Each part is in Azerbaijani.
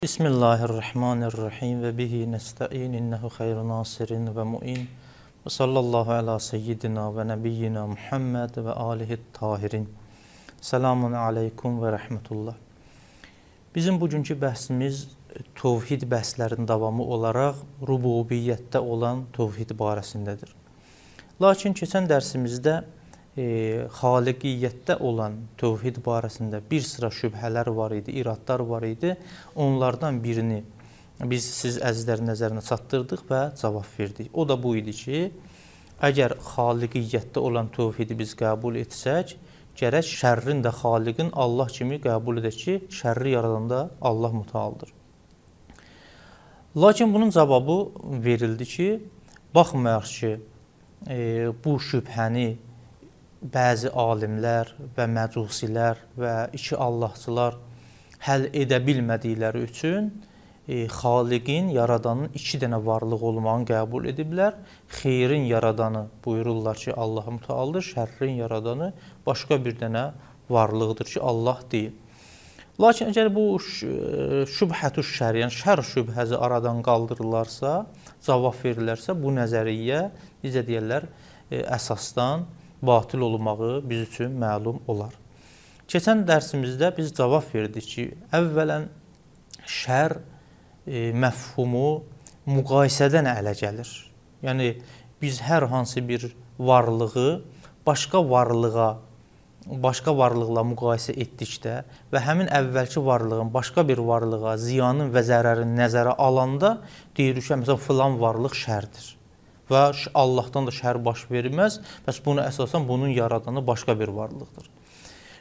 Bismillahirrahmanirrahim və bihi nəstəin innəhu xeyru nasirin və muin və sallallahu əla seyyidina və nəbiyyina Muhammed və alihi tahirin. Selamun aleykum və rəhmətullah. Bizim bugünkü bəhsimiz tovhid bəhslərinin davamı olaraq rububiyyətdə olan tovhid barəsindədir. Lakin keçən dərsimizdə e, xaliqiyyətdə olan tövhid barəsində bir sıra şübhələr var idi, iradlar var idi. Onlardan birini biz siz əzizlərin nəzərinə çatdırdıq və cavab verdik. O da bu idi ki, əgər xaliqiyyətdə olan tövhidi biz qəbul etsək, gərək şərrin də xaliqin Allah kimi qəbul edək ki, şərri yaradanda Allah mütəaldır. Lakin bunun cavabı verildi ki, baxmayaraq ki, e, bu şübhəni bəzi alimlər və məcusilər və iki Allahçılar həll edə bilmədikləri üçün e, Xaliqin, yaradanın iki dənə varlıq olmağını qəbul ediblər. Xeyrin yaradanı buyururlar ki, Allah mütəaldır, şərrin yaradanı başqa bir dənə varlıqdır ki, Allah deyil. Lakin əgər bu e, şübhətü şər, yəni şər şübhəsi aradan qaldırılarsa, cavab verilərsə, bu nəzəriyyə necə deyirlər, e, əsasdan batil olmağı biz üçün məlum olar. Keçən dərsimizdə biz cavab verdik ki, əvvələn şər e, məfhumu müqayisədən ələ gəlir. Yəni biz hər hansı bir varlığı başqa varlığa başqa varlıqla müqayisə etdikdə və həmin əvvəlki varlığın başqa bir varlığa ziyanın və zərərin nəzərə alanda deyirik ki, məsələn, filan varlıq şərdir və Allahdan da şər baş verməz. Bəs bunu əsasən bunun yaradanı başqa bir varlıqdır.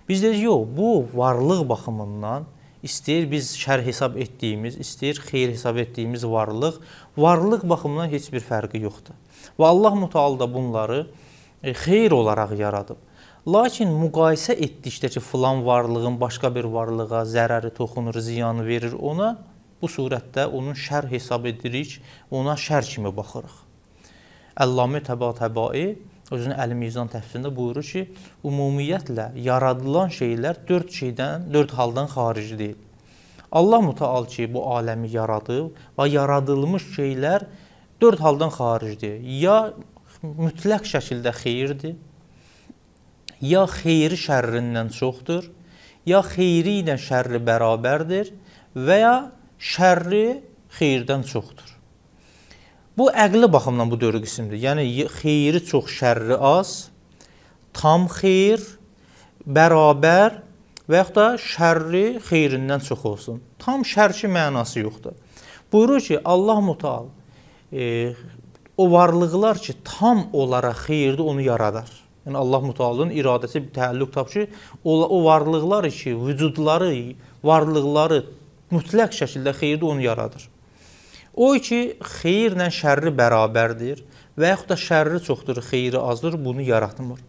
Biz deyirik, yox, bu varlıq baxımından istəyir biz şər hesab etdiyimiz, istəyir xeyir hesab etdiyimiz varlıq, varlıq baxımından heç bir fərqi yoxdur. Və Allah Mütəala da bunları e, xeyir olaraq yaradıb. Lakin müqayisə etdikdə ki, filan varlığın başqa bir varlığa zərəri toxunur, ziyanı verir ona, bu surətdə onun şər hesab edirik, ona şər kimi baxırıq. Əllamə Təbatəbai özünün Əl-Mizan təfsirində buyurur ki, ümumiyyətlə yaradılan şeylər 4 şeydən, 4 haldan xarici deyil. Allah Müteal ki, bu aləmi yaradıb və yaradılmış şeylər 4 haldan xaricidir. Ya mütləq şəkildə xeyirdir, ya xeyri şərrindən çoxdur, ya xeyri ilə şərri bərabərdir və ya şərri xeyirdən çoxdur. Bu əqli baxımdan bu dörd qismdir. Yəni xeyri çox, şərri az, tam xeyir, bərabər və yaxud da şərri xeyrindən çox olsun. Tam şərki mənası yoxdur. Buyurur ki, Allah Mutal e, o varlıqlar ki, tam olaraq xeyirdir, onu yaradar. Yəni Allah Mutalın iradəsi bir təəllüq tapır ki, o, o varlıqlar ki, vücudları, varlıqları mütləq şəkildə xeyirdir, onu yaradır. O ki, xeyirlə şərri bərabərdir və yaxud da şərri çoxdur, xeyri azdır, bunu yaratmır.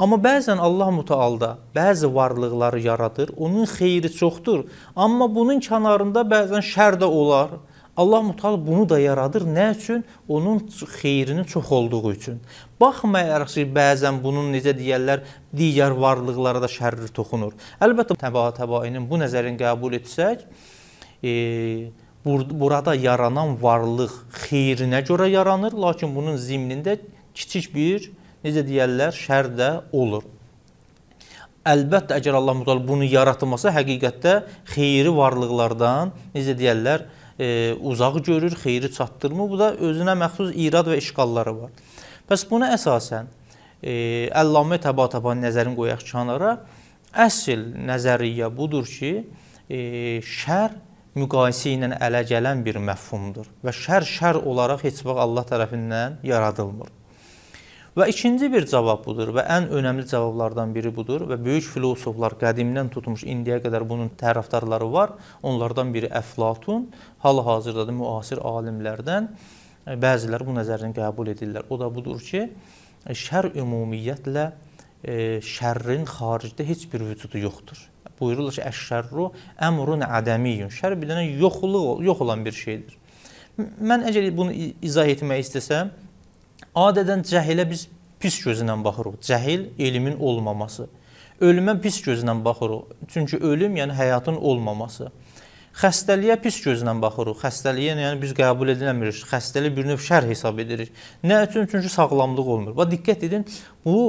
Amma bəzən Allah Mütəalda bəzi varlıqları yaradır. Onun xeyri çoxdur, amma bunun kənarında bəzən şər də olar. Allah Mütəal bunu da yaradır. Nə üçün? Onun xeyrinin çox olduğu üçün. Baxmayaraq ki, bəzən bunun necə deyirlər, digər varlıqlara da şərri toxunur. Əlbəttə təba-təbainin bu nəzərin qəbul etsək, e, bur burada yaranan varlıq xeyrinə görə yaranır, lakin bunun zimnində kiçik bir, necə deyirlər, şər də olur. Əlbəttə, əgər Allah mütəal bunu yaratmasa, həqiqətdə xeyri varlıqlardan, necə deyirlər, e, uzaq görür, xeyri çatdırmır. Bu da özünə məxsus irad və işqalları var. Bəs buna əsasən, e, Əllamə Təbatəbanın nəzərini qoyaq kənara, əsl nəzəriyyə budur ki, e, şər müqayisə ilə ələ gələn bir məfhumdur və şər şər olaraq heç vaxt Allah tərəfindən yaradılmır. Və ikinci bir cavab budur və ən önəmli cavablardan biri budur və böyük filosoflar qədimdən tutmuş indiyə qədər bunun tərəfdarları var. Onlardan biri Əflatun, hal-hazırda da müasir alimlərdən bəziləri bu nəzərini qəbul edirlər. O da budur ki, şər ümumiyyətlə e, şərrin xaricdə heç bir vücudu yoxdur buyururlar ki, əşşərru əmrun ədəmiyyun. Şər bir dənə yoxluq, yox olan bir şeydir. Mən əgər bunu izah etmək istəsəm, adədən cəhilə biz pis gözlə baxırıq. Cəhil elmin olmaması. Ölümə pis gözlə baxırıq. Çünki ölüm yəni həyatın olmaması. Xəstəliyə pis gözlə baxırıq. Xəstəliyə yəni biz qəbul edilmirik. Xəstəlik bir növ şər hesab edirik. Nə üçün? Çünki sağlamlıq olmur. Bax diqqət edin. Bu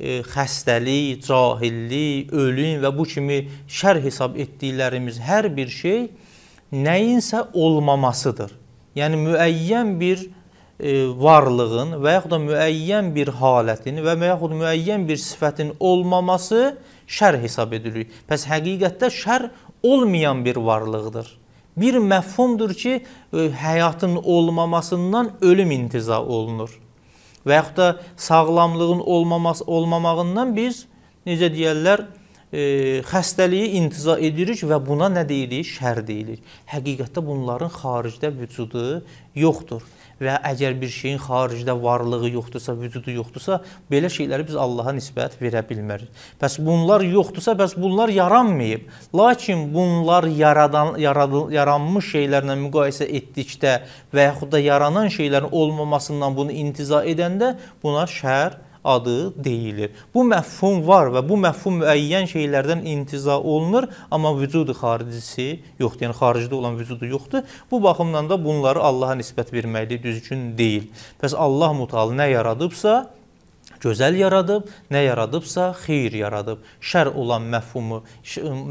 E, xəstəlik, cahillik, ölüm və bu kimi şər hesab etdiklərimiz hər bir şey nəyinsə olmamasıdır. Yəni müəyyən bir e, varlığın və yaxud da müəyyən bir halətin və yaxud müəyyən bir sifətin olmaması şər hesab edilir. Pəs həqiqətdə şər olmayan bir varlıqdır. Bir məfhumdur ki, e, həyatın olmamasından ölüm intiza olunur və yaxud da sağlamlığın olmaması, olmamağından biz necə deyərlər, e, xəstəliyi intiza edirik və buna nə deyirik? Şər deyirik. Həqiqətdə bunların xaricdə vücudu yoxdur və əgər bir şeyin xaricdə varlığı yoxdursa, vücudu yoxdursa, belə şeyləri biz Allaha nisbət verə bilmərik. Bəs bunlar yoxdursa, bəs bunlar yaranmayıb. Lakin bunlar yaradan yaradıl, yaranmış şeylərlə müqayisə etdikdə və yaxud da yaranan şeylərin olmamasından bunu intiza edəndə buna şər adı deyilir. Bu məfhum var və bu məfhum müəyyən şeylərdən intiza olunur, amma vücudu xaricisi yoxdur, yəni xaricdə olan vücudu yoxdur. Bu baxımdan da bunları Allaha nisbət verməkli düzgün deyil. Bəs Allah Mutaala nə yaradıbsa, gözəl yaradıb, nə yaradıbsa xeyir yaradıb. Şər olan məfhumu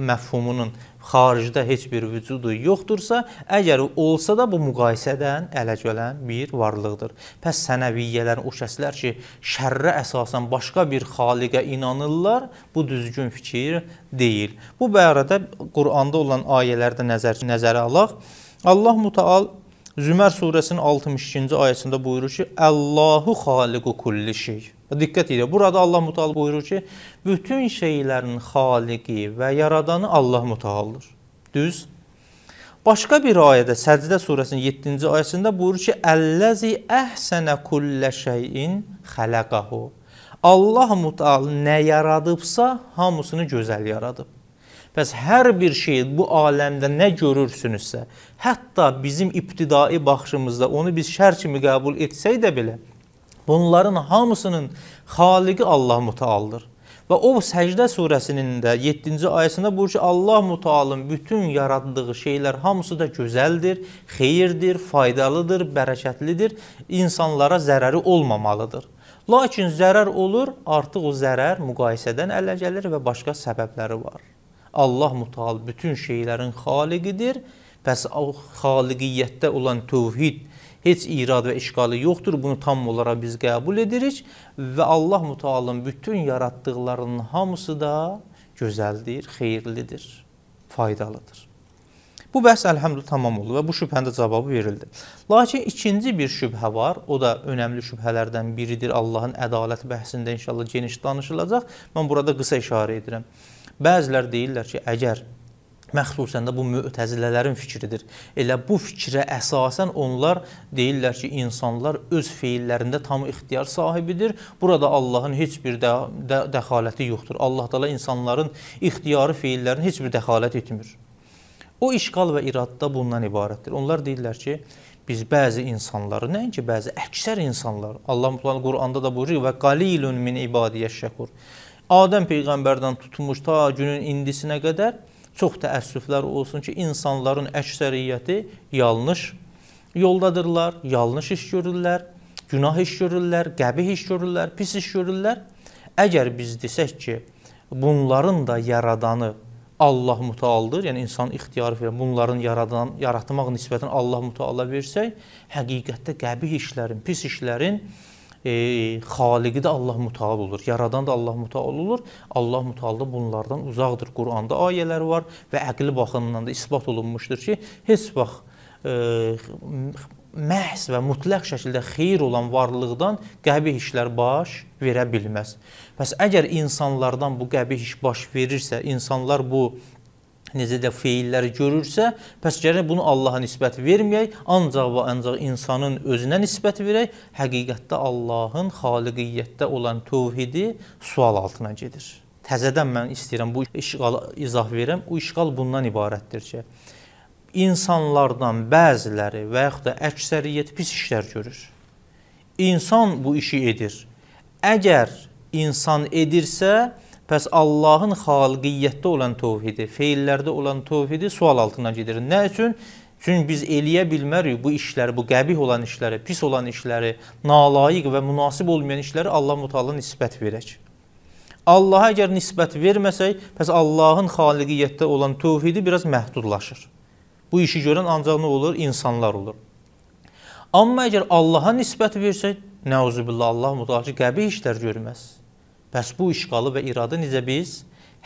məfhumunun xaricdə heç bir vücudu yoxdursa, əgər olsa da bu müqayisədən ələ gələn bir varlıqdır. Pəs sənəviyyələrin o şəxslər ki, şərrə əsasən başqa bir xaliqə inanırlar, bu düzgün fikir deyil. Bu barədə Quranda olan ayələrdə nəzər nəzərə alaq. Allah Mütəal Zümer surəsinin 62-ci ayəsində buyurur ki: "Allahu xaliqu kulli şey." Diqqət edin. Burada Allah Müteala buyurur ki, bütün şeylərin xaliqi və yaradanı Allah Mütealadır. Düz? Başqa bir ayədə Səcdə surəsinin 7-ci ayəsində buyurur ki, "Əlləzi əhsənə kullə şeyin xalaqahu." Allah Müteala nə yaradıbsa, hamısını gözəl yaradıb. Bəs hər bir şey bu aləmdə nə görürsünüzsə, hətta bizim ibtidai baxışımızda onu biz şər kimi qəbul etsək də belə, Bunların hamısının xaliqi Allah mütəaldır. Və o Səcdə surəsinin də 7-ci ayəsində buyurur ki, Allah mütəalın bütün yaratdığı şeylər hamısı da gözəldir, xeyirdir, faydalıdır, bərəkətlidir, insanlara zərəri olmamalıdır. Lakin zərər olur, artıq o zərər müqayisədən ələ gəlir və başqa səbəbləri var. Allah mütəal bütün şeylərin xaliqidir. Bəs o xaliqiyyətdə olan tövhid heç irad və işğalı yoxdur. Bunu tam olaraq biz qəbul edirik və Allah Mütəallanın bütün yaratdıqlarının hamısı da gözəldir, xeyirlidir, faydalıdır. Bu bəhs əlhamdülillah tamam oldu və bu şübhənin də cavabı verildi. Lakin ikinci bir şübhə var. O da önəmli şübhələrdən biridir. Allahın ədalət bəhsində inşallah geniş danışılacaq. Mən burada qısa işarə edirəm. Bəzilər deyirlər ki, əgər Məxsusən də bu mütəzilələrin fikridir. Elə bu fikrə əsasən onlar deyirlər ki, insanlar öz feillərində tam ixtiyar sahibidir. Burada Allahın heç bir də, də, dəxaləti yoxdur. Allah təala insanların ixtiyarı feillərinə heç bir dəxalət etmir. O işğal və iradda bundan ibarətdir. Onlar deyirlər ki, biz bəzi insanları, nəinki bəzi, əksər insanlar, Allah mütləq Quranda da buyurur və qalilun min ibadiyyəş şəkur. Adəm peyğəmbərdən tutmuş ta günün indisinə qədər çox təəssüflər olsun ki, insanların əksəriyyəti yanlış yoldadırlar, yanlış iş görürlər, günah iş görürlər, qəbih iş görürlər, pis iş görürlər. Əgər biz desək ki, bunların da yaradanı Allah mütəaldır, yəni insan ixtiyarı verən, bunların yaradan, yaratmaq nisbətən Allah mütəala versək, həqiqətdə qəbih işlərin, pis işlərin e, xaliqi də Allah Mütəal olur, yaradan da Allah Mütəal olur. Allah Mütəal da bunlardan uzaqdır. Quranda ayələr var və əqli baxımından da isbat olunmuşdur ki, heç vaxt e, məhz və mütləq şəkildə xeyir olan varlıqdan qəbih işlər baş verə bilməz. Bəs əgər insanlardan bu qəbih iş baş verirsə, insanlar bu necə də feilləri görürsə, pəs gərək bunu Allaha nisbət verməyək, ancaq və ancaq insanın özünə nisbət verək. Həqiqətdə Allahın xaliqiyyətdə olan təvhidi sual altına gedir. Təzədən mən istəyirəm bu işğalı izah verəm. Bu işğal bundan ibarətdir ki, insanlardan bəziləri və yaxud da əksəriyyət pis işlər görür. İnsan bu işi edir. Əgər insan edirsə, Pəs Allahın xalqiyyətdə olan tovhidi, feillərdə olan tovhidi sual altına gedir. Nə üçün? Çünki biz eləyə bilmərik bu işləri, bu qəbih olan işləri, pis olan işləri, nalayiq və münasib olmayan işləri Allah Mutaala nisbət verək. Allaha əgər nisbət verməsək, pəs Allahın xaliqiyyətdə olan tövhidi biraz məhdudlaşır. Bu işi görən ancaq nə olur? İnsanlar olur. Amma əgər Allaha nisbət versək, nəuzubillah Allah Mutaala qəbih işlər görməz. Bəs bu işğalı və iradı necə biz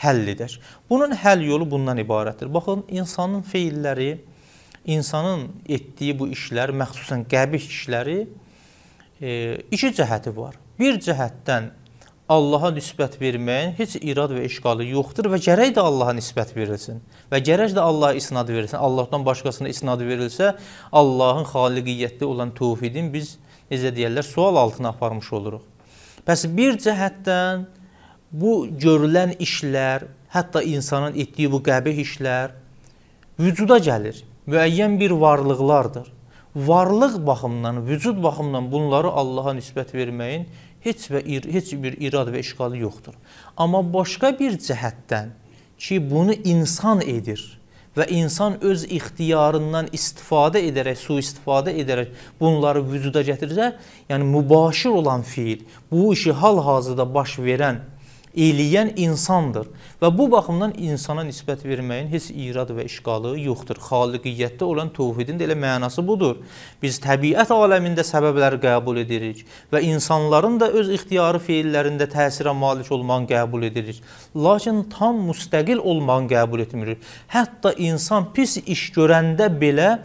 həll edər? Bunun həll yolu bundan ibarətdir. Baxın, insanın feilləri, insanın etdiyi bu işlər, məxsusən qəbih işləri e, iki cəhəti var. Bir cəhətdən Allaha nisbət verməyin heç irad və işğalı yoxdur və gərək də Allaha nisbət verilsin. Və gərək də Allaha isnad verilsin. Allahdan başqasına isnad verilsə, Allahın xaliqiyyətli olan təvhidin biz necə deyirlər, sual altına aparmış oluruq. Bəs bir cəhətdən bu görülən işlər, hətta insanın etdiyi bu qəbih işlər vücuda gəlir. Müəyyən bir varlıqlardır. Varlıq baxımından, vücud baxımından bunları Allaha nisbət verməyin heç və heç bir irad və işğalı yoxdur. Amma başqa bir cəhətdən ki, bunu insan edir və insan öz ixtiyarından istifadə edərək, sui-istifadə edərək bunları vücuda gətirirsə, yəni mübaşir olan fiil, bu işi hal-hazırda baş verən eləyən insandır. Və bu baxımdan insana nisbət verməyin heç irad və işqalı yoxdur. Xaliqiyyətdə olan təvhidin də elə mənası budur. Biz təbiət aləmində səbəbləri qəbul edirik və insanların da öz ixtiyarı feillərində təsirə malik olmanı qəbul edirik. Lakin tam müstəqil olmanı qəbul etmirik. Hətta insan pis iş görəndə belə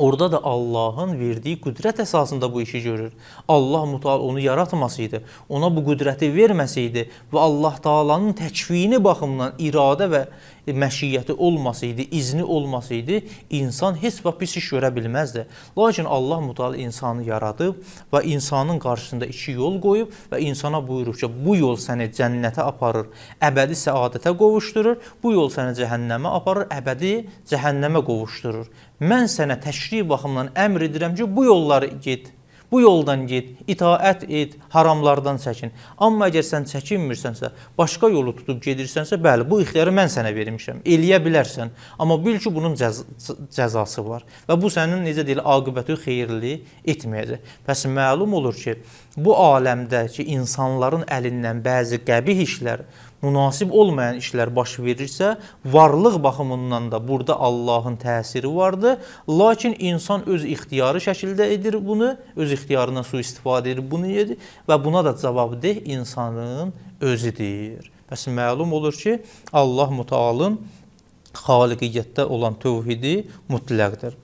Orada da Allahın verdiyi qüdrət əsasında bu işi görür. Allah Müteal onu yaratmasaydı, ona bu qüdrəti verməsəydi və Allah Taala'nın təkvini baxımından iradə və E, məşiyyəti olmasaydı, izni olmasaydı, insan heç vaxt pis iş görə bilməzdi. Lakin Allah Mütəala insanı yaradıb və insanın qarşısında iki yol qoyub və insana buyurur ki, bu yol səni cənnətə aparır, əbədi səadətə qovuşdurur, bu yol səni cəhənnəmə aparır, əbədi cəhənnəmə qovuşdurur. Mən sənə təşri baxımından əmr edirəm ki, bu yolları get. Bu yoldan get, itaət et, haramlardan çəkin. Amma əgər sən çəkinmirsənsə, başqa yolu tutub gedirsənsə, bəli, bu ixtiyarı mən sənə vermişəm. Eləyə bilərsən, amma bil ki, bunun cəz cəzası var və bu sənin necə deyil, aqibəti xeyirli etməyəcək. Bəs məlum olur ki, bu aləmdəki insanların əlindən bəzi qəbih işlər münasib olmayan işlər baş verirsə, varlıq baxımından da burada Allahın təsiri vardır. Lakin insan öz ixtiyarı şəkildə edir bunu, öz ixtiyarından sui-istifadə edir bunu edir və buna da cavabdeh insanın özüdür. Bəs məlum olur ki, Allah Mütəalın xaliqiyyətdə olan tövhidi mütləqdir.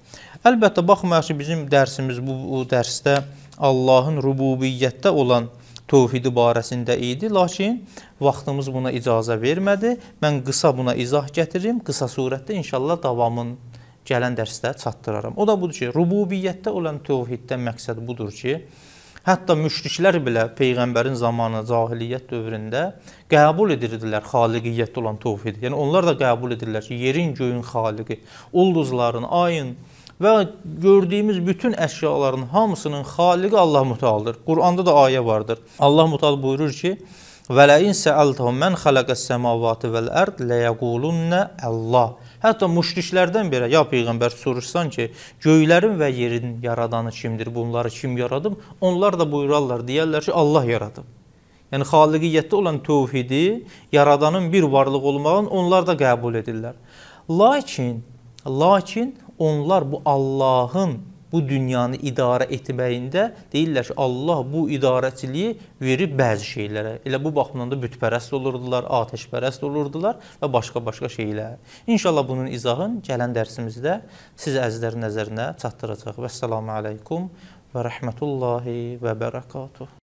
Əlbəttə baxmayaraq ki, bizim dərsimiz bu, bu dərsdə Allahın rububiyyətdə olan tövhidi tövhidi barəsində idi, lakin vaxtımız buna icazə vermədi. Mən qısa buna izah gətirim, qısa surətdə inşallah davamın gələn dərsdə çatdıraram. O da budur ki, rububiyyətdə olan tövhiddən məqsəd budur ki, hətta müşriklər belə peyğəmbərin zamanı cahiliyyət dövründə qəbul edirdilər xaliqiyyətdə olan tövhidi. Yəni onlar da qəbul edirlər ki, yerin, göyün xaliqi, ulduzların, ayın, ayın və gördüyümüz bütün əşyaların hamısının xaliqi Allah Mütəaldır. Quranda da ayə vardır. Allah Mütəal buyurur ki: "Və la'in sa'altahum men xalaqas-semavati vel-ard leyaqulunna Allah." Hətta müşriklərdən belə ya peyğəmbər soruşsan ki, göylərin və yerin yaradanı kimdir? Bunları kim yaradıb? Onlar da buyurarlar, deyirlər ki, Allah yaradıb. Yəni xaliqiyyətdə olan təvhidi, yaradanın bir varlıq olmağını onlar da qəbul edirlər. Lakin lakin onlar bu Allahın bu dünyanı idarə etməyində deyirlər ki, Allah bu idarəçiliyi verib bəzi şeylərə. Elə bu baxımdan da bütpərəst olurdular, atəşpərəst olurdular və başqa-başqa şeylər. İnşallah bunun izahını gələn dərsimizdə siz əzizlərin nəzərinə çatdıracaq. Vəssalamu aleykum və rəhmətullahi və bərəkatuh.